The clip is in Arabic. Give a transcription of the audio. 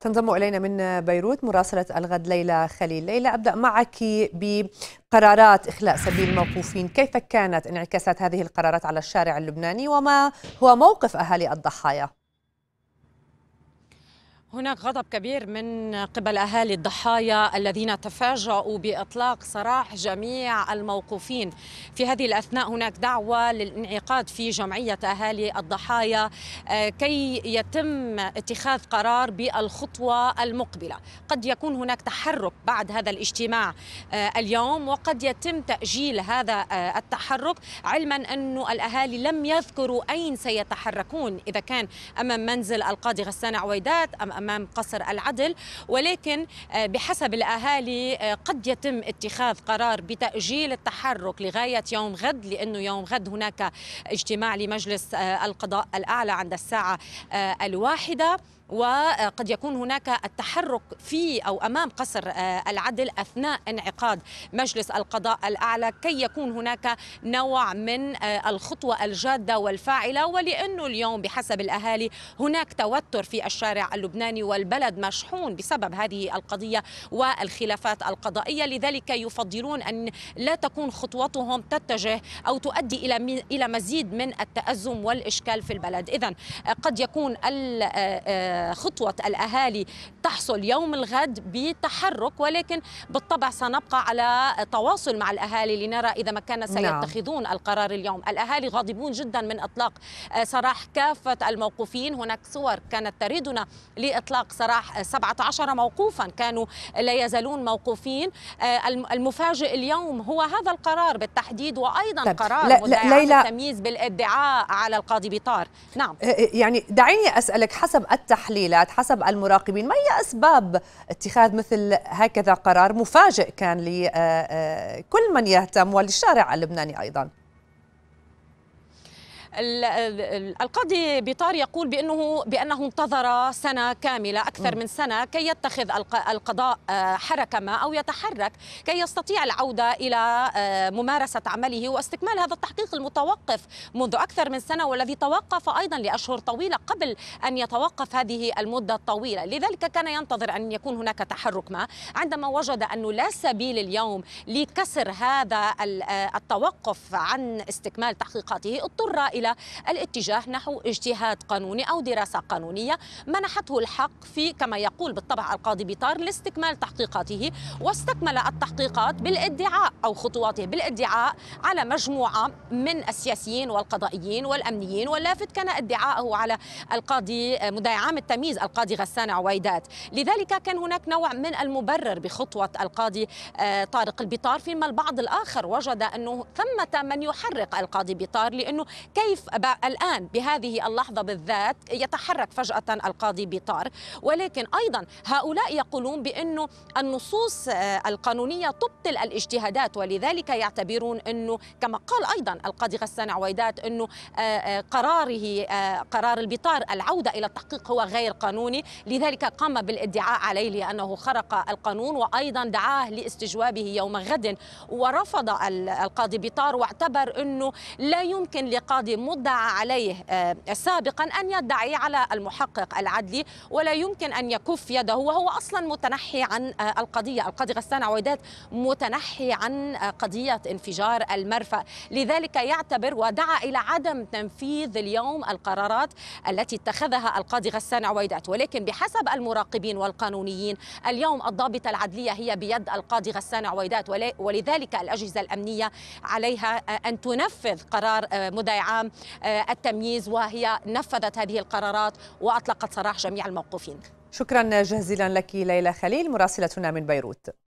تنضم إلينا من بيروت مراسلة الغد ليلى خليل ليلى أبدأ معك بقرارات إخلاء سبيل الموقوفين كيف كانت انعكاسات هذه القرارات على الشارع اللبناني وما هو موقف أهالي الضحايا هناك غضب كبير من قبل اهالي الضحايا الذين تفاجؤوا باطلاق سراح جميع الموقوفين في هذه الاثناء هناك دعوه للانعقاد في جمعيه اهالي الضحايا آه، كي يتم اتخاذ قرار بالخطوه المقبله قد يكون هناك تحرك بعد هذا الاجتماع آه، اليوم وقد يتم تاجيل هذا آه، التحرك علما أن الاهالي لم يذكروا اين سيتحركون اذا كان امام منزل القاضي غسان عويدات ام امام أمام قصر العدل ولكن آه، بحسب الأهالي آه، قد يتم اتخاذ قرار بتأجيل التحرك لغاية يوم غد لأنه يوم غد هناك اجتماع لمجلس آه، القضاء الأعلى عند الساعة الواحدة وقد يكون هناك التحرك في أو أمام قصر آه، العدل أثناء انعقاد مجلس القضاء الأعلى كي يكون هناك نوع من آه، الخطوة الجادة والفاعلة ولأنه اليوم بحسب الأهالي هناك توتر في الشارع اللبناني والبلد مشحون بسبب هذه القضية والخلافات القضائية لذلك يفضلون أن لا تكون خطوتهم تتجه أو تؤدي إلى إلى مزيد من التأزم والإشكال في البلد إذا آه، قد يكون ال خطوة الأهالي تحصل يوم الغد بتحرك ولكن بالطبع سنبقى على تواصل مع الأهالي لنرى إذا ما كان نعم. سيتخذون القرار اليوم الأهالي غاضبون جدا من إطلاق آه، سراح كافة الموقوفين هناك صور كانت تريدنا لإطلاق سراح 17 موقوفا كانوا لا يزالون موقوفين آه، المفاجئ اليوم هو هذا القرار بالتحديد وأيضا طيب. قرار لا ليلى التمييز بالادعاء على القاضي بيطار نعم آه، يعني دعيني أسألك حسب التحليلات حسب المراقبين ما هي ما أسباب اتخاذ مثل هكذا قرار مفاجئ كان لكل آه، آه، من يهتم وللشارع اللبناني أيضا القاضي بيطار يقول بأنه, بأنه انتظر سنة كاملة أكثر من سنة كي يتخذ القضاء آه، حركة ما أو يتحرك كي يستطيع العودة إلى آه، ممارسة عمله واستكمال هذا التحقيق المتوقف منذ أكثر من سنة والذي توقف أيضا لأشهر طويلة قبل أن يتوقف هذه المدة الطويلة لذلك كان ينتظر أن يكون هناك تحرك ما عندما وجد أنه لا سبيل اليوم لكسر هذا آه، التوقف عن استكمال تحقيقاته اضطر إلى الاتجاه نحو اجتهاد قانوني أو دراسة قانونية منحته الحق في كما يقول بالطبع القاضي بيطار لاستكمال تحقيقاته واستكمل التحقيقات بالادعاء أو خطواته بالادعاء على مجموعة من السياسيين والقضائيين والأمنيين واللافت كان ادعاءه على القاضي مدعي عام التمييز القاضي غسان عويدات لذلك كان هناك نوع من المبرر بخطوة القاضي آه، طارق البطار فيما البعض الآخر وجد أنه ثمة من يحرق القاضي بطار لأنه كيف كيف الآن بهذه اللحظة بالذات يتحرك فجأة القاضي بيطار ولكن أيضا هؤلاء يقولون بأنه النصوص آه، القانونية تبطل الاجتهادات ولذلك يعتبرون أنه كما قال أيضا القاضي غسان عويدات أنه آه، آه، قراره قرار البطار العودة إلى التحقيق هو غير قانوني لذلك قام بالادعاء عليه لأنه خرق القانون وأيضا دعاه لاستجوابه يوم غد ورفض القاضي بطار واعتبر أنه لا يمكن لقاضي مدعى عليه آه، سابقا أن يدعي على المحقق العدلي ولا يمكن أن يكف يده وهو أصلا متنحي عن آه، القضية القاضي غسان عويدات متنحي عن آه، قضية انفجار المرفأ لذلك يعتبر ودعا إلى عدم تنفيذ اليوم القرارات التي اتخذها القاضي غسان عويدات ولكن بحسب المراقبين والقانونيين اليوم الضابطة العدلية هي بيد القاضي غسان عويدات ولذلك الأجهزة الأمنية عليها أن تنفذ قرار مدعي عام آه، التمييز وهي نفذت هذه القرارات وأطلقت سراح جميع الموقوفين شكرا جزيلا لك ليلى خليل مراسلتنا من بيروت